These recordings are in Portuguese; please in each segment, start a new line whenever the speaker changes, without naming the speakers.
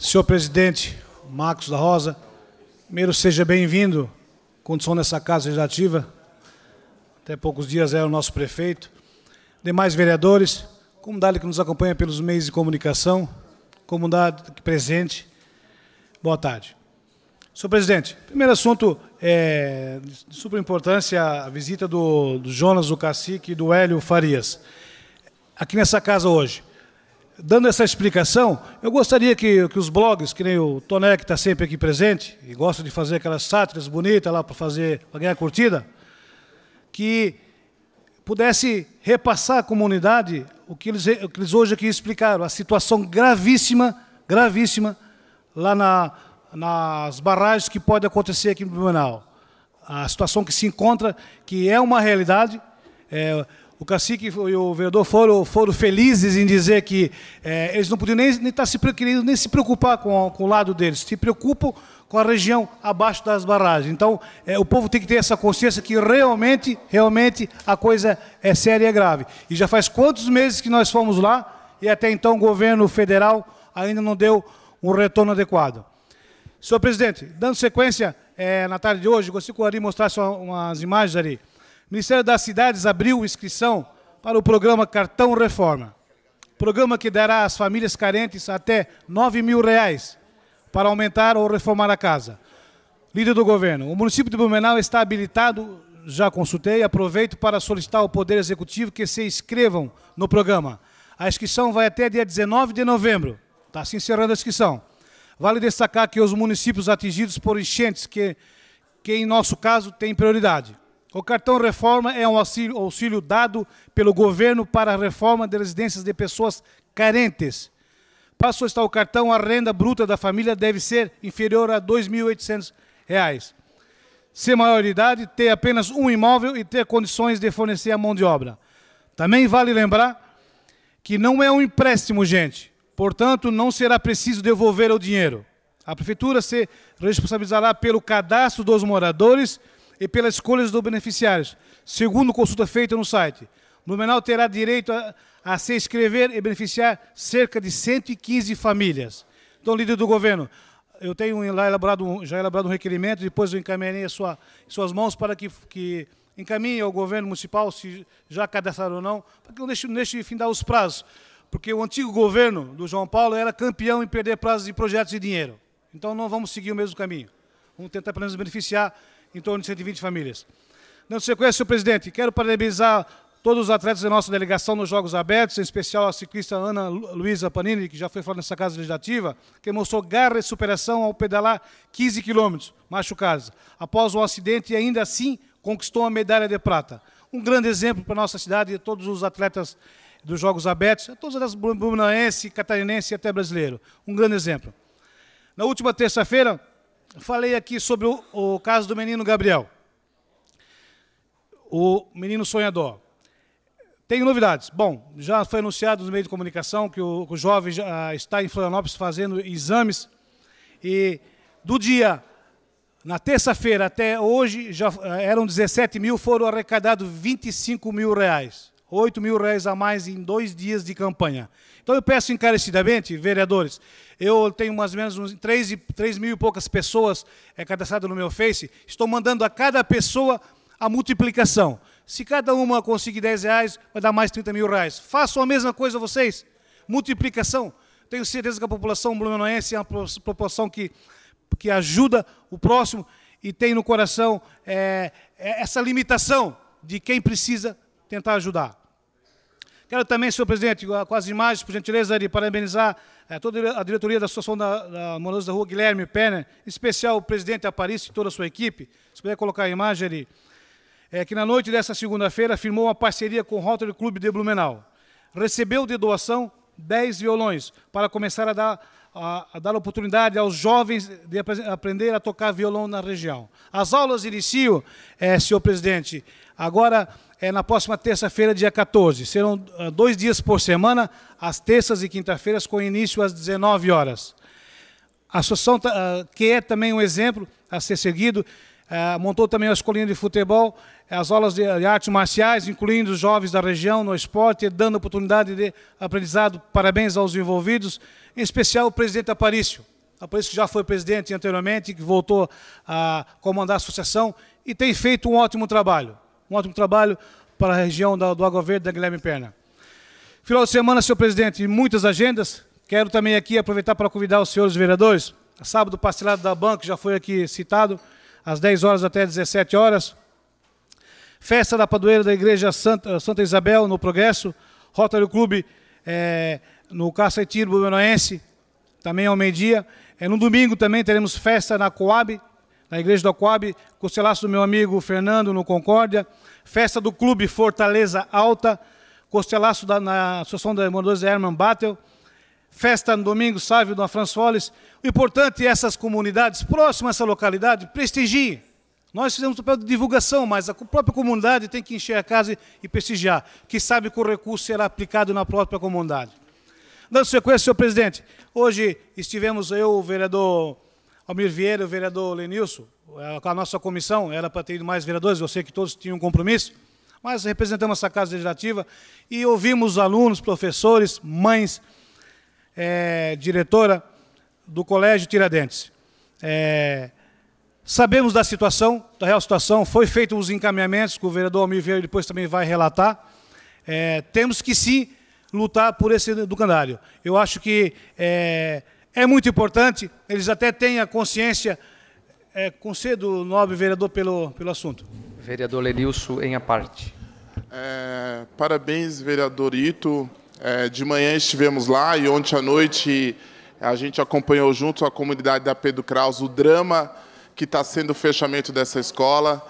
Senhor presidente Marcos da Rosa, primeiro seja bem-vindo, condição nessa Casa Legislativa, até poucos dias era é o nosso prefeito, demais vereadores, comunidade que nos acompanha pelos meios de comunicação, comunidade presente, boa tarde. Senhor presidente, primeiro assunto é de super importância a visita do, do Jonas, do Cacique e do Hélio Farias, aqui nessa casa hoje dando essa explicação, eu gostaria que, que os blogs, que nem o Toné, que está sempre aqui presente, e gosta de fazer aquelas sátiras bonitas lá para fazer, para ganhar curtida, que pudesse repassar à comunidade o que, eles, o que eles hoje aqui explicaram, a situação gravíssima, gravíssima, lá na, nas barragens que pode acontecer aqui no Blumenau. A situação que se encontra, que é uma realidade. É, o cacique e o vereador foram, foram felizes em dizer que é, eles não podiam nem, nem estar tá se, querendo, nem se preocupar com, com o lado deles, se preocupam com a região abaixo das barragens. Então, é, o povo tem que ter essa consciência que realmente, realmente a coisa é séria e é grave. E já faz quantos meses que nós fomos lá e até então o governo federal ainda não deu um retorno adequado. Senhor presidente, dando sequência, é, na tarde de hoje, gostaria que o Ari mostrasse umas imagens ali. O Ministério das Cidades abriu inscrição para o programa Cartão Reforma. Programa que dará às famílias carentes até 9 mil reais para aumentar ou reformar a casa. Líder do governo, o município de Blumenau está habilitado, já consultei, aproveito para solicitar ao Poder Executivo que se inscrevam no programa. A inscrição vai até dia 19 de novembro. Está se encerrando a inscrição. Vale destacar que os municípios atingidos por enchentes, que, que em nosso caso tem prioridade. O cartão reforma é um auxílio, auxílio, dado pelo governo para a reforma de residências de pessoas carentes. Para solicitar o cartão, a renda bruta da família deve ser inferior a R$ 2.800. Ser maioridade, ter apenas um imóvel e ter condições de fornecer a mão de obra. Também vale lembrar que não é um empréstimo, gente. Portanto, não será preciso devolver o dinheiro. A Prefeitura se responsabilizará pelo cadastro dos moradores e pelas escolhas dos beneficiários, segundo consulta feita no site. O Blumenau terá direito a, a se inscrever e beneficiar cerca de 115 famílias. Então, líder do governo, eu tenho lá elaborado já elaborado um requerimento, depois eu encaminharei a sua, suas mãos para que, que encaminhe ao governo municipal, se já cadastraram ou não, para que não deixe, não deixe findar os prazos. Porque o antigo governo do João Paulo era campeão em perder prazos de projetos e dinheiro. Então não vamos seguir o mesmo caminho. Vamos tentar, pelo menos, beneficiar em torno de 120 famílias. Na sequência, senhor presidente, quero parabenizar todos os atletas da nossa delegação nos Jogos Abertos, em especial a ciclista Ana Luísa Panini, que já foi falada nessa casa legislativa, que mostrou garra e superação ao pedalar 15 quilômetros, machucados, após o um acidente e ainda assim conquistou a medalha de prata. Um grande exemplo para a nossa cidade e todos os atletas dos Jogos Abertos, todos os atletas catarinense e até brasileiro. Um grande exemplo. Na última terça-feira, falei aqui sobre o, o caso do menino Gabriel, o menino sonhador. Tenho novidades. Bom, já foi anunciado no meio de comunicação que o, o jovem já ah, está em Florianópolis fazendo exames e do dia na terça-feira até hoje já ah, eram 17 mil, foram arrecadados 25 mil reais. 8 mil reais a mais em dois dias de campanha. Então eu peço encarecidamente, vereadores, eu tenho mais ou menos uns 3, 3 mil e poucas pessoas é, cadastradas no meu Face, estou mandando a cada pessoa a multiplicação. Se cada uma conseguir 10 reais, vai dar mais 30 mil reais. Façam a mesma coisa vocês. Multiplicação. Tenho certeza que a população blumenauense é uma população que, que ajuda o próximo e tem no coração é, é essa limitação de quem precisa tentar ajudar. Quero também, senhor presidente, com as imagens, por gentileza, de parabenizar eh, toda a diretoria da Associação da, da da Rua, Guilherme Penner, em especial o presidente Aparício e toda a sua equipe. Se puder colocar a imagem ali. É, que na noite dessa segunda-feira firmou uma parceria com o Rotary Clube de Blumenau. Recebeu de doação dez violões, para começar a dar, a, a dar oportunidade aos jovens de ap aprender a tocar violão na região. As aulas iniciam, é, senhor presidente, agora é na próxima terça-feira, dia 14. Serão eh, dois dias por semana, às terças e quinta-feiras, com início às 19 horas. A associação, ah, que é também um exemplo a ser seguido, é, montou também a escolinha de futebol, é, as aulas de, de, artes marciais, incluindo os jovens da região no esporte, dando oportunidade de aprendizado. Parabéns aos envolvidos, em especial o presidente Aparício. Aparício é que já foi presidente anteriormente, que voltou a comandar a associação e tem feito um ótimo trabalho. Um ótimo trabalho para a região da, do Água Verde da Guilherme Perna. Final de semana, senhor presidente, muitas agendas. Quero também aqui aproveitar para convidar os senhores vereadores. Sábado, pastelado da banca, já foi aqui citado às 10 horas até 17 horas. Festa da padoeira da Igreja Santa, Santa Isabel, no Progresso. Rotário Clube, é, no Cacetir Bumenoense, também ao meio-dia. É, no domingo também teremos festa na Coab, na Igreja da Coab, costelaço do meu amigo Fernando, no Concórdia. Festa do Clube Fortaleza Alta, costelaço da, na Associação de Moradores Herman Battle festa no domingo, Sávio Dona François. O importante é essas comunidades próximas a essa localidade prestigiem. Nós fizemos o papel de divulgação, mas a própria comunidade tem que encher a casa e prestigiar, que sabe que o recurso será aplicado na própria comunidade. Dando sequência, senhor presidente, hoje estivemos eu, o vereador Almir Vieira, o vereador Lenilson, eh, a nossa comissão, era para ter ido mais vereadores, eu sei que todos tinham um compromisso, mas representamos essa casa legislativa e ouvimos alunos, professores, mães, é, diretora do Colégio Tiradentes. É, sabemos da situação, da real situação, foi feito os encaminhamentos, que o vereador Almir Vieira depois também vai relatar. É, temos que sim lutar por esse educandário. Eu acho que é, é muito importante, eles até têm a consciência. É, concedo, nobre vereador, pelo, pelo assunto.
Vereador Lenilson, em a parte. É, parabéns, vereador Ito, é, de manhã estivemos lá e ontem à noite a gente acompanhou junto a comunidade da Pedro Kraus o drama que está sendo o fechamento dessa escola.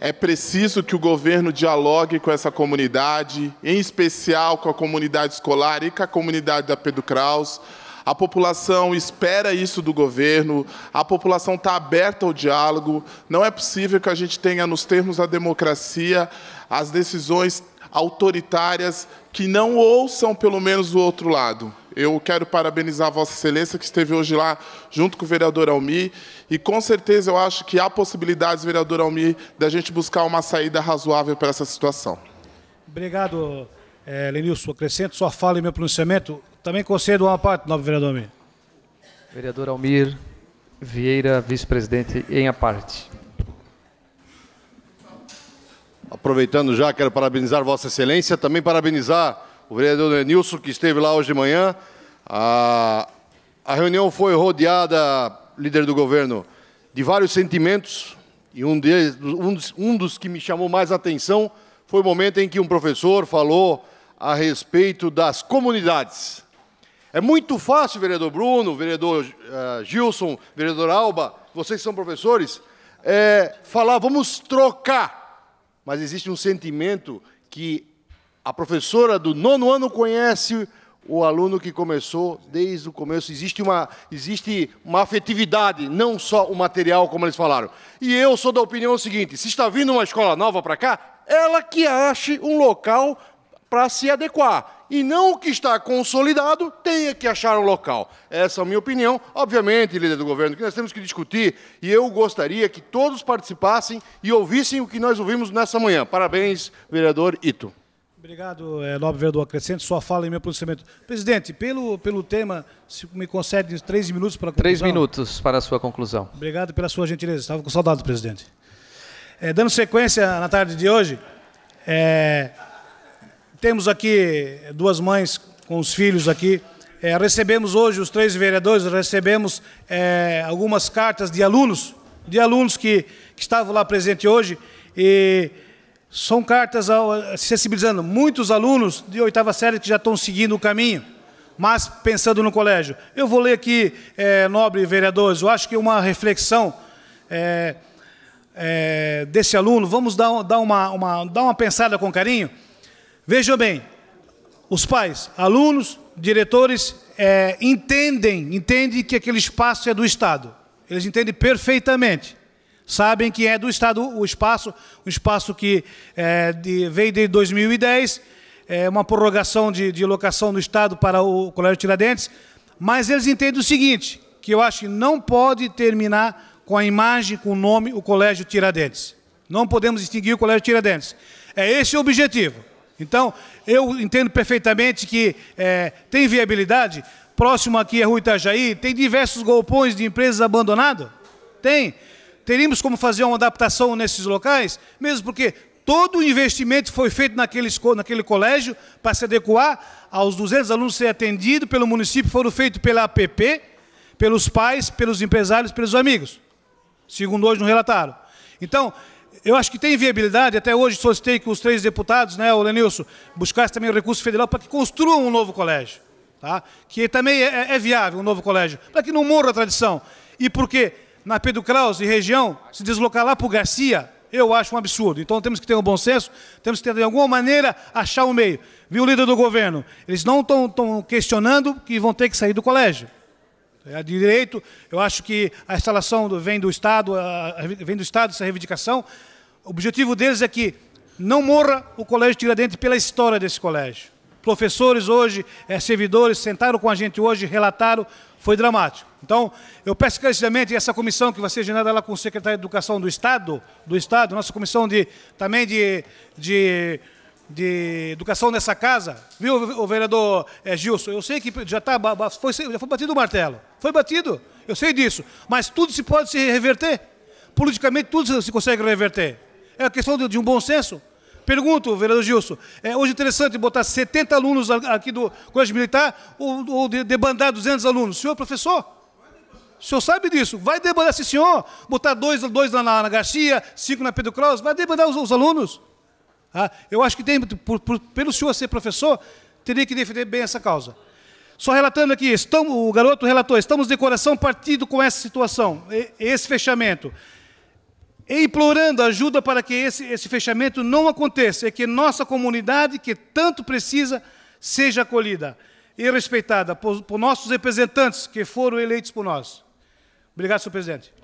É preciso que o governo dialogue com essa comunidade, em especial com a comunidade escolar e com a comunidade da Pedro Kraus. A população espera isso do governo, a população está aberta ao diálogo. Não é possível que a gente tenha, nos termos da democracia, as decisões autoritárias que não ouçam pelo menos o outro lado. Eu quero parabenizar a Vossa Excelência, que esteve hoje lá junto com o vereador Almi, e com certeza eu acho que há possibilidades, vereador Almi, da gente buscar uma saída razoável para essa situação.
Obrigado, é, Lenilson, acrescento sua fala e meu pronunciamento. Também concedo uma parte, nobre vereador Almir. Vereador Almir Vieira, vice-presidente, em a parte.
Aproveitando já, quero parabenizar Vossa Excelência, também parabenizar o vereador Lenilson, que esteve lá hoje de manhã. A, a reunião foi rodeada, líder do governo, de vários sentimentos, e um, de um, dos, um dos que me chamou mais a atenção foi o momento em que um professor falou a respeito das comunidades. É muito fácil, vereador Bruno, vereador uh, Gilson, vereador Alba, vocês são professores, é, falar, vamos trocar. Mas existe um sentimento que a professora do nono ano conhece o aluno que começou desde o começo. Existe uma, existe uma afetividade, não só o material, como eles falaram. E eu sou da opinião seguinte: se está vindo uma escola nova para cá, ela que ache um local para se adequar. E não o que está consolidado tenha que achar um local. Essa é a minha opinião. Obviamente, líder do governo, que nós temos que discutir, e eu gostaria que todos participassem e ouvissem o que nós ouvimos nessa manhã. Parabéns, vereador Ito.
Obrigado, é, eh, nobre vereador acrescente Sua fala e meu pronunciamento. Presidente, pelo, pelo tema, se me concede três minutos para a conclusão. Três minutos para a sua conclusão. Obrigado pela sua gentileza. Estava com saudade, presidente. É, dando sequência na tarde de hoje, é, temos aqui duas mães com os filhos aqui. É, recebemos hoje, os três vereadores, recebemos é, algumas cartas de alunos, de alunos que, que estavam lá presente hoje, e são cartas ao, sensibilizando muitos alunos de oitava série que já estão seguindo o caminho, mas pensando no colégio. Eu vou ler aqui, é, nobre vereadores, eu acho que uma reflexão é, é desse aluno, vamos dar, dar, uma, uma, dar uma pensada com carinho, Veja bem, os pais, alunos, diretores é, entendem, entendem que aquele espaço é do Estado. Eles entendem perfeitamente. Sabem que é do Estado o espaço, um espaço que é, de, veio de 2010, é, uma prorrogação de, de locação do Estado para o Colégio Tiradentes, mas eles entendem o seguinte, que eu acho que não pode terminar com a imagem, com o nome, o Colégio Tiradentes. Não podemos extinguir o Colégio Tiradentes. É esse o objetivo. Então, eu entendo perfeitamente que é, tem viabilidade. Próximo aqui é Rui Itajaí, tem diversos golpões de empresas abandonadas. Tem. Teríamos como fazer uma adaptação nesses locais? Mesmo porque todo o investimento foi feito naquele, naquele colégio para se adequar aos 200 alunos ser atendidos pelo município, foram feitos pela APP, pelos pais, pelos empresários, pelos amigos, segundo hoje no relatário. Então, eu acho que tem viabilidade, até hoje solicitei que os três deputados, né, o Lenilson, buscasse também o recurso federal para que construam um novo colégio, tá? que também é, é viável um novo colégio, para que não morra a tradição. E porque na Pedro Claus e região, se deslocar lá para o Garcia, eu acho um absurdo. Então temos que ter um bom senso, temos que ter, de alguma maneira achar um meio. Viu o líder do governo? Eles não estão questionando que vão ter que sair do colégio. É direito, eu acho que a instalação vem do Estado, vem do Estado essa reivindicação. O objetivo deles é que não morra o Colégio Tiradentes pela história desse colégio. Professores hoje, é, servidores, sentaram com a gente hoje, relataram, foi dramático. Então, eu peço encarecidamente essa comissão que vai ser gerada lá com o secretário de Educação do Estado, do Estado, nossa comissão de, também de, de de educação nessa casa, viu, o vereador é, Gilson? Eu sei que já, tá, foi, já foi batido o martelo. Foi batido, eu sei disso. Mas tudo se pode se reverter. Politicamente tudo se consegue reverter. É a questão de, de um bom senso. Pergunto, vereador Gilson, é hoje interessante botar 70 alunos aqui do Colégio Militar ou, ou debandar 200 alunos? Senhor professor, o senhor sabe disso. Vai debandar esse senhor, botar dois, dois lá na, na Garcia, cinco na Pedro Cross, vai debandar os, os alunos? Ah, eu acho que tem, por, por, pelo senhor ser professor, teria que defender bem essa causa. Só relatando aqui, estamos, o garoto relatou, estamos de coração partido com essa situação, esse fechamento. E implorando ajuda para que esse, esse fechamento não aconteça e que nossa comunidade, que tanto precisa, seja acolhida e respeitada por, por nossos representantes que foram eleitos por nós. Obrigado, senhor presidente.